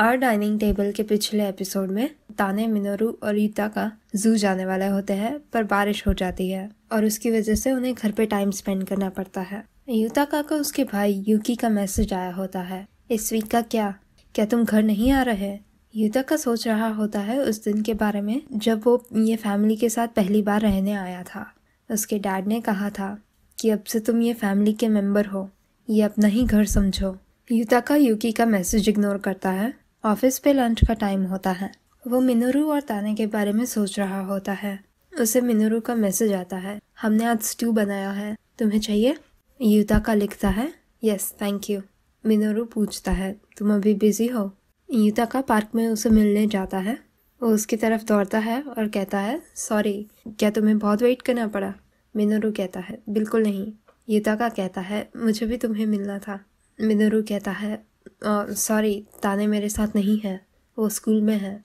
are dining table के पिछले episode में ताने मिनोरू और रीता का जू जाने वाले होते हैं पर बारिश हो जाती है और उसकी वजह से उन्हें घर पे टाइम स्पेंड करना पड़ता है युताका का उसके भाई यूकी का मैसेज आया होता है इस वीक का क्या क्या तुम घर नहीं आ रहे युताका सोच रहा होता है उस दिन के बारे में जब वो ये फैमिली के साथ पहली बार रहने आया था उसके डैड ने कहा था कि अब से तुम ये फैमिली के मेंबर हो ये अपना ही घर समझो युताका युकी का मैसेज इग्नोर करता है ऑफिस पे लंच का टाइम होता है वो मिनोरू और ताने के बारे में सोच रहा होता है उसे मिनोरू का मैसेज आता है हमने आज स्टू बनाया है तुम्हें चाहिए युता का लिखता है यस थैंक यू मिनोरू पूछता है तुम अभी बिजी हो युता का पार्क में उसे मिलने जाता है वो उसकी तरफ दौड़ता है और कहता है सॉरी क्या तुम्हें बहुत वेट करना पड़ा मिनोरू कहता है बिल्कुल नहीं युता का कहता है मुझे भी तुम्हें मिलना था मिनोरू कहता है सॉरी ताने मेरे साथ नहीं है वो स्कूल में है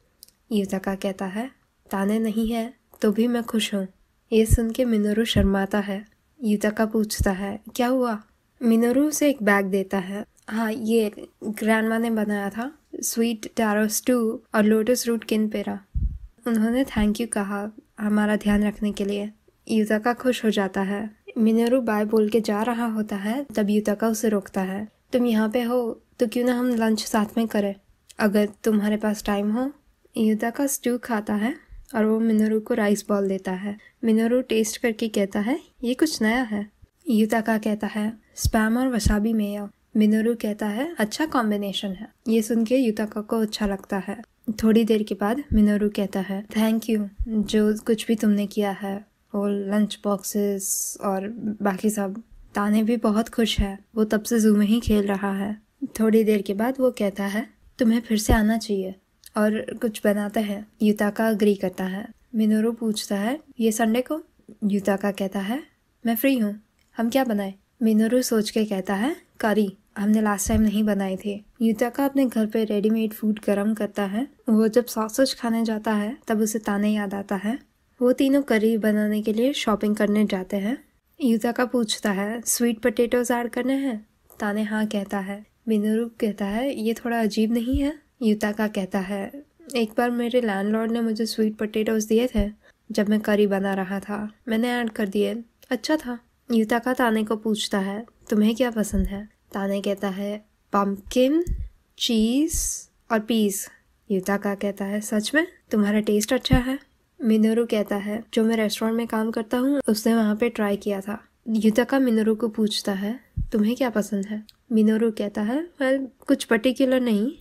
का कहता है ताने नहीं है तो भी मैं खुश हूँ ये सुन के मिनोरू शर्माता है का पूछता है क्या हुआ मिनोरू उसे एक बैग देता है हाँ ये ग्रैंड ने बनाया था स्वीट टैरो स्टू और लोटस रूट किन पेरा उन्होंने थैंक यू कहा हमारा ध्यान रखने के लिए का खुश हो जाता है मिनोरू बाय बोल के जा रहा होता है तब का उसे रोकता है तुम यहाँ पे हो तो क्यों ना हम लंच साथ में करें अगर तुम्हारे पास टाइम हो युद्धा का स्टू खाता है और वो मिनोरू को राइस बॉल देता है मिनोरू टेस्ट करके कहता है ये कुछ नया है युता का कहता है स्पैम और वसाबी मेयो मिनोरू कहता है अच्छा कॉम्बिनेशन है ये सुन के युताका को अच्छा लगता है थोड़ी देर के बाद मिनोरू कहता है थैंक यू जो कुछ भी तुमने किया है वो लंच बॉक्सेस और बाकी सब ताने भी बहुत खुश है वो तब से जू में ही खेल रहा है थोड़ी देर के बाद वो कहता है तुम्हें फिर से आना चाहिए और कुछ बनाता है युताका अग्री करता है मिनोरो पूछता है ये संडे को युताका कहता है मैं फ्री हूँ हम क्या बनाए मिनोरो सोच के कहता है करी हमने लास्ट टाइम नहीं थी थे युताका अपने घर पे रेडीमेड फूड गर्म करता है वो जब सॉसेज खाने जाता है तब उसे ताने याद आता है वो तीनों करी बनाने के लिए शॉपिंग करने जाते हैं युताका पूछता है स्वीट पटेटोज ऐड करने हैं ताने हाँ कहता है मीनू कहता है ये थोड़ा अजीब नहीं है का कहता है एक बार मेरे लैंडलॉर्ड ने मुझे स्वीट पटेटोज दिए थे जब मैं करी बना रहा था मैंने ऐड कर दिए अच्छा था का ताने को पूछता है तुम्हें क्या पसंद है ताने कहता है पम्पकिन चीज़ और पीस का कहता है सच में तुम्हारा टेस्ट अच्छा है मिनोरू कहता है जो मैं रेस्टोरेंट में काम करता हूँ उसने वहाँ पे ट्राई किया था का मिनोरू को पूछता है तुम्हें क्या पसंद है मिनोरू कहता है वेल well, कुछ पर्टिकुलर नहीं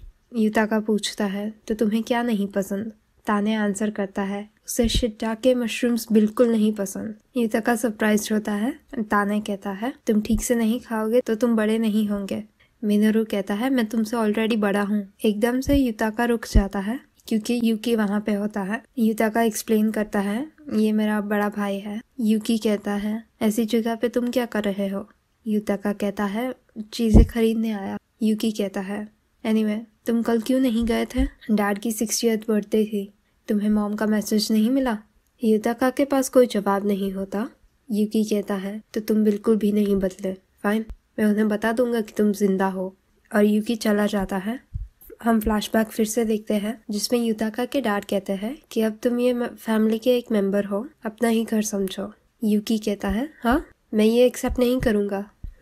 युताका पूछता है तो तुम्हें क्या नहीं पसंद ताने आंसर करता है उसे शिट्टा के मशरूम्स बिल्कुल नहीं पसंद युताका सरप्राइज होता है ताने कहता है तुम ठीक से नहीं खाओगे तो तुम बड़े नहीं होंगे मिनोरू कहता है मैं तुमसे ऑलरेडी बड़ा हूँ एकदम से युताका रुक जाता है क्योंकि यूकी वहाँ पे होता है युताका एक्सप्लेन करता है ये मेरा बड़ा भाई है यूकी कहता है ऐसी जगह पे तुम क्या कर रहे हो युताका कहता है चीज़ें खरीदने आया यूकी कहता है एनी anyway, तुम कल क्यों नहीं गए थे डैड की सिक्सटीथ बर्थडे थी तुम्हें मॉम का मैसेज नहीं मिला युताका के पास कोई जवाब नहीं होता यूकी कहता है तो तुम बिल्कुल भी नहीं बदले फाइन मैं उन्हें बता दूंगा कि तुम जिंदा हो और यूकी चला जाता है हम फ्लैशबैक फिर से देखते हैं जिसमें युताका के डैड कहते हैं कि अब तुम ये फैमिली के एक मेंबर हो अपना ही घर समझो यूकी कहता है हाँ मैं ये एक्सेप्ट नहीं करूँगा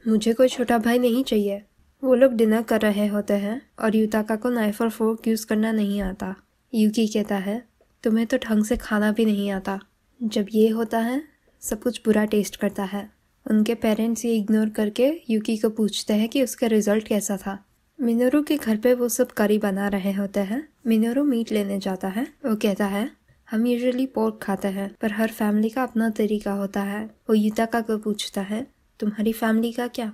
मुझे कोई छोटा भाई नहीं चाहिए वो लोग डिनर कर रहे होते हैं और युताका को नाइफ और फोर्क यूज़ करना नहीं आता यूकी कहता है तुम्हें तो ढंग से खाना भी नहीं आता जब ये होता है सब कुछ बुरा टेस्ट करता है उनके पेरेंट्स ये इग्नोर करके यूकी को पूछते हैं कि उसका रिजल्ट कैसा था मिनोरू के घर पे वो सब करी बना रहे होते हैं मिनोरू मीट लेने जाता है वो कहता है हम यूजली पोर्क खाते हैं पर हर फैमिली का अपना तरीका होता है वो का को पूछता है तुम्हारी फैमिली का क्या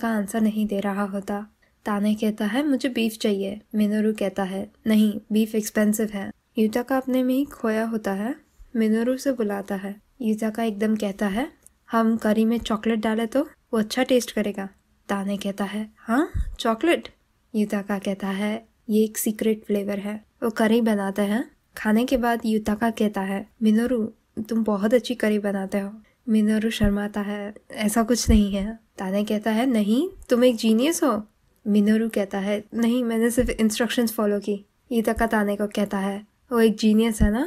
का आंसर नहीं दे रहा होता ताने कहता है मुझे बीफ चाहिए मिनोरू कहता है नहीं बीफ एक्सपेंसिव है का अपने में ही खोया होता है मिनोरू से बुलाता है का एकदम कहता है हम करी में चॉकलेट डाले तो वो अच्छा टेस्ट करेगा ताने कहता है हाँ चॉकलेट का कहता है ये एक सीक्रेट फ्लेवर है वो करी बनाते हैं खाने के बाद युताका कहता है मिनोरू तुम बहुत अच्छी करी बनाते हो मिनोरू शर्माता है ऐसा कुछ नहीं है ताने कहता है नहीं तुम एक जीनियस हो मिनोरू कहता है नहीं मैंने सिर्फ इंस्ट्रक्शंस फॉलो की युताका ताने को कहता है वो एक जीनियस है ना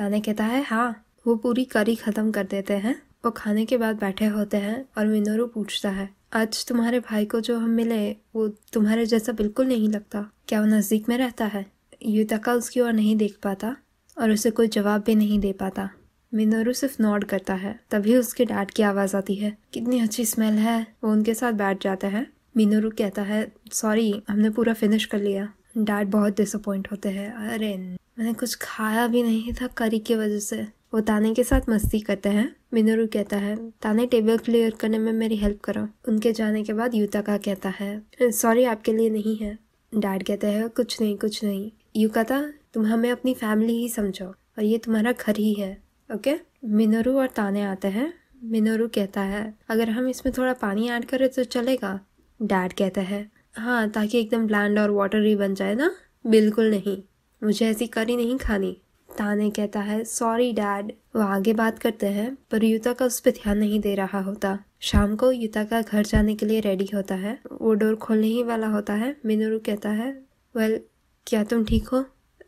ताने कहता है हाँ वो पूरी करी ख़त्म कर देते हैं वो खाने के बाद बैठे होते हैं और मिनोरू पूछता है आज तुम्हारे भाई को जो हम मिले वो तुम्हारे जैसा बिल्कुल नहीं लगता क्या वो नज़दीक में रहता है युतका उसकी ओर नहीं देख पाता और उसे कोई जवाब भी नहीं दे पाता मिनोरू सिर्फ नॉड करता है तभी उसके डैड की आवाज़ आती है कितनी अच्छी स्मेल है वो उनके साथ बैठ जाता है मिनोरू कहता है सॉरी हमने पूरा फिनिश कर लिया डैड बहुत डिसअपॉइंट होते हैं अरे मैंने कुछ खाया भी नहीं था करी की वजह से वो ताने के साथ मस्ती करते हैं मिनोरू कहता है ताने टेबल क्लियर करने में मेरी हेल्प करो उनके जाने के बाद यूता का कहता है सॉरी आपके लिए नहीं है डैड कहते हैं कुछ नहीं कुछ नहीं युकाता तुम हमें अपनी फैमिली ही समझो और ये तुम्हारा घर ही है ओके मिनोरू और ताने आते हैं मिनोरू कहता है अगर हम इसमें थोड़ा पानी ऐड करें तो चलेगा डैड कहता है हाँ ताकि एकदम ब्लैंड और ही बन जाए ना बिल्कुल नहीं मुझे ऐसी करी नहीं खानी ताने कहता है सॉरी डैड वो आगे बात करते हैं पर युता का उस पर ध्यान नहीं दे रहा होता शाम को युता का घर जाने के लिए रेडी होता है वो डोर खोलने ही वाला होता है मिनोरू कहता है वेल well, क्या तुम ठीक हो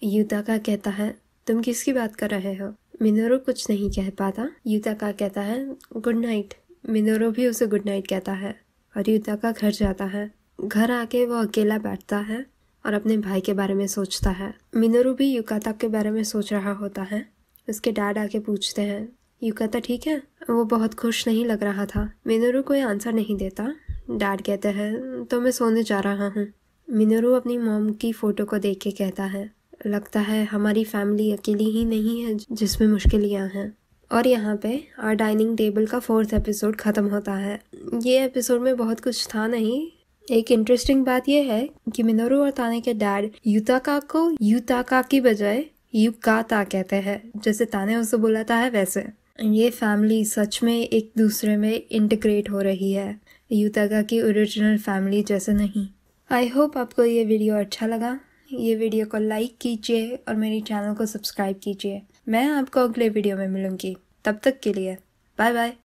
युताका कहता है तुम किसकी बात कर रहे हो मिनोरो कुछ नहीं कह पाता युताका कहता है गुड नाइट मिनोरो भी उसे गुड नाइट कहता है और युताका घर जाता है घर आके वो अकेला बैठता है और अपने भाई के बारे में सोचता है मिनोरो भी युकाता के बारे में सोच रहा होता है उसके डैड आके पूछते हैं युकाता ठीक है वो बहुत खुश नहीं लग रहा था मिनोरो कोई आंसर नहीं देता डैड कहते हैं तो मैं सोने जा रहा हूँ मिनरू अपनी मॉम की फ़ोटो को देख के कहता है लगता है हमारी फैमिली अकेली ही नहीं है जिसमें मुश्किलियाँ हैं और यहाँ पे आर डाइनिंग टेबल का फोर्थ एपिसोड ख़त्म होता है ये एपिसोड में बहुत कुछ था नहीं एक इंटरेस्टिंग बात यह है कि मिनोरू और ताने के डैड युताका को युताका की बजाय युकाता कहते हैं जैसे ताने उसे बुलाता है वैसे ये फैमिली सच में एक दूसरे में इंटीग्रेट हो रही है युताका की ओरिजिनल फैमिली जैसे नहीं आई होप आपको ये वीडियो अच्छा लगा ये वीडियो को लाइक कीजिए और मेरे चैनल को सब्सक्राइब कीजिए मैं आपको अगले वीडियो में मिलूँगी तब तक के लिए बाय बाय